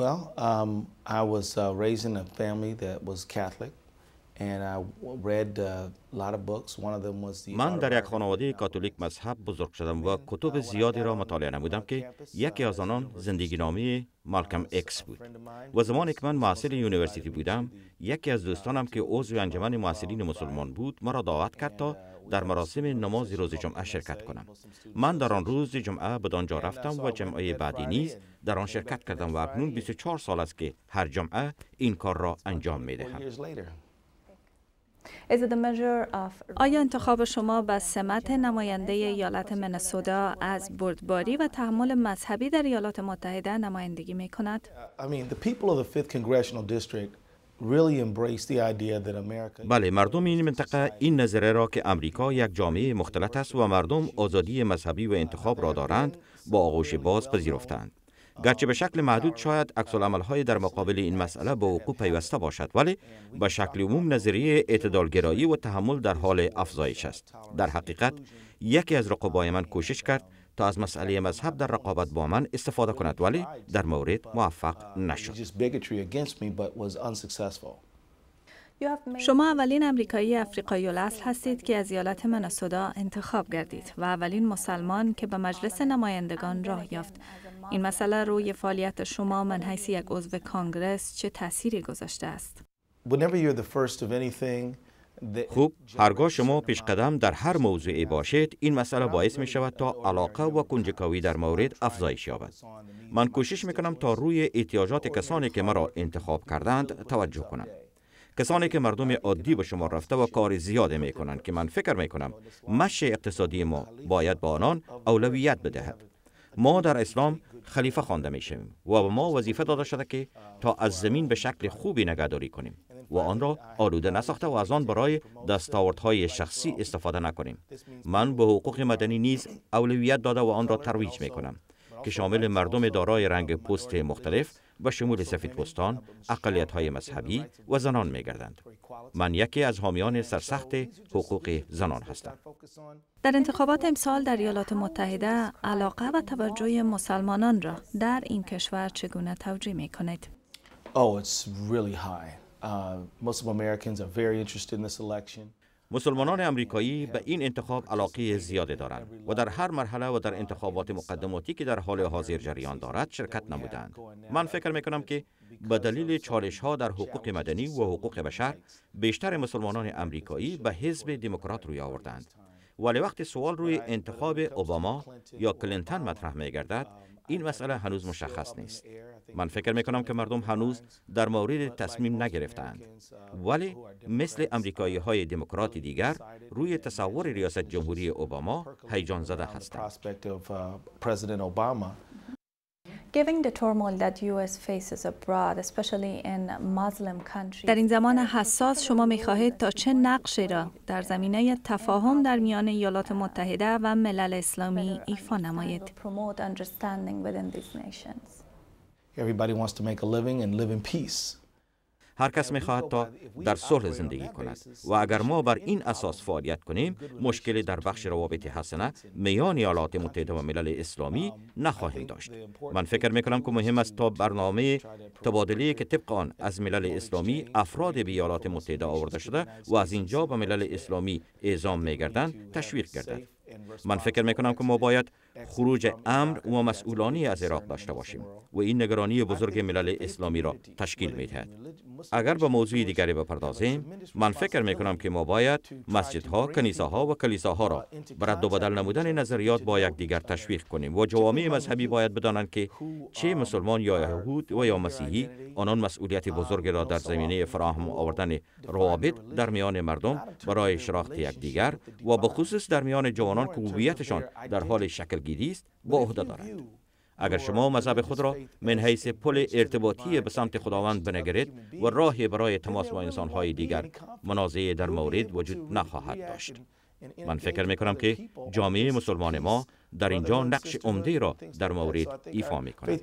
Well, um, I was uh, raised in a family that was Catholic. Uh, من در یک خانواده کاتولیک مذهب بزرگ شدم و کتب uh, زیادی را مطالعه نمودم که یکی uh, از آنان زندگی نامی مالکم اکس بود و زمانی که من محصل یونیورسیتی بودم یکی از دوستانم که عضو انجمن محصلین مسلمان بود مرا دعوت کرد تا در مراسم نماز روز جمعه شرکت کنم من در آن روز جمعه به آنجا رفتم و جمعه بعدی نیز در آن شرکت کردم و اکنون 24 سال است که هر جمعه این کار را انجام می دهم. آیا انتخاب شما به سمت نماینده ایالت منسودا از بردباری و تحمل مذهبی در ایالات متحده نمایندگی می کند؟ بله مردم این منطقه این نظره را که امریکا یک جامعه مختلط است و مردم آزادی مذهبی و انتخاب را دارند با آغوش باز پذیرفتند گرچه به شکل محدود شاید عکس های در مقابل این مسئله به وقوع پیوسته باشد ولی به شکل عموم نظریه اعتدالگرایی و تحمل در حال افزایش است در حقیقت یکی از رقبای من کوشش کرد تا از مسئله مذهب در رقابت با من استفاده کند ولی در مورد موفق نشد شما اولین امریکایی افریقایی الاصل هستید که از ایالت مناسودا انتخاب گردید و اولین مسلمان که به مجلس نمایندگان راه یافت این مسئله روی فعالیت شما من حیث یک عضو کانگرس چه تأثیری گذاشته است؟ خوب هرگاه شما پیش قدم در هر موضوعی باشید این مسئله باعث می شود تا علاقه و کنجکاوی در مورد افزایش یابد من کوشش می کنم تا روی احتیاجات کسانی که مرا انتخاب کردند توجه کنم کسانی که مردم عادی به شما رفته و کار زیاده می کنند که من فکر می کنم مش اقتصادی ما باید به با آنان اولویت بدهد ما در اسلام خلیفه خوانده میشویم و به ما وظیفه داده شده که تا از زمین به شکل خوبی نگهداری کنیم و آن را آلوده نساخته و از آن برای دستاوردهای شخصی استفاده نکنیم من به حقوق مدنی نیز اولویت داده و آن را ترویج می کنم که شامل مردم دارای رنگ پوست مختلف به شمول سفید پستان، اقلیت های مذهبی و زنان می گردند. من یکی از حامیان سرسخت حقوق زنان هستم. در انتخابات امسال در ایالات متحده علاقه و توجه مسلمانان را در این کشور چگونه توجیه می کنید؟ oh, مسلمانان امریکایی به این انتخاب علاقه زیاده دارند و در هر مرحله و در انتخابات مقدماتی که در حال حاضر جریان دارد شرکت نمودند من فکر می کنم که به دلیل چالش ها در حقوق مدنی و حقوق بشر بیشتر مسلمانان امریکایی به حزب دموکرات روی آوردند ولی وقتی سوال روی انتخاب اوباما یا کلینتون مطرح می گردد این مسئله هنوز مشخص نیست من فکر می کنم که مردم هنوز در مورد تصمیم نگرفتند ولی مثل امریکایی های دموکرات دیگر روی تصور ریاست جمهوری اوباما هیجان زده هستند در این زمان حساس شما میخواهید تا چه نقشی را در زمینه تفاهم در میان ایالات متحده و ملل اسلامی ایفا نمایید. Everybody wants to make a living and live in peace. هر کس میخواهد تا در صلح زندگی کند و اگر ما بر این اساس فعالیت کنیم مشکلی در بخش روابط حسنه میان ایالات متحده و ملل اسلامی نخواهیم داشت من فکر می کنم که مهم است تا برنامه تبادلی که طبق آن از ملل اسلامی افراد به ایالات متحده آورده شده و از اینجا به ملل اسلامی اعزام میگردند تشویق گردد من فکر می کنم که ما باید خروج امر و مسئولانی از عراق داشته باشیم و این نگرانی بزرگ ملل اسلامی را تشکیل دهد اگر به موضوع دیگری بپردازیم من فکر می کنم که ما باید مسجدها کنیساها و کلیساها را برد و بدل نمودن نظریات با دیگر تشویق کنیم و جوامع مذهبی باید بدانند که چه مسلمان یا یهود و یا مسیحی آنان مسئولیت بزرگ را در زمینه فراهم آوردن روابط در میان مردم برای شراخت یکدیگر و بخصوص در میان جوانان که در حال شکل پیگیری است با عهده اگر شما مذهب خود را من حیث پل ارتباطی به سمت خداوند بنگرید و راهی برای تماس با انسانهای دیگر منازعه در مورد وجود نخواهد داشت من فکر می کنم که جامعه مسلمان ما در اینجا نقش عمده را در مورد ایفا می کند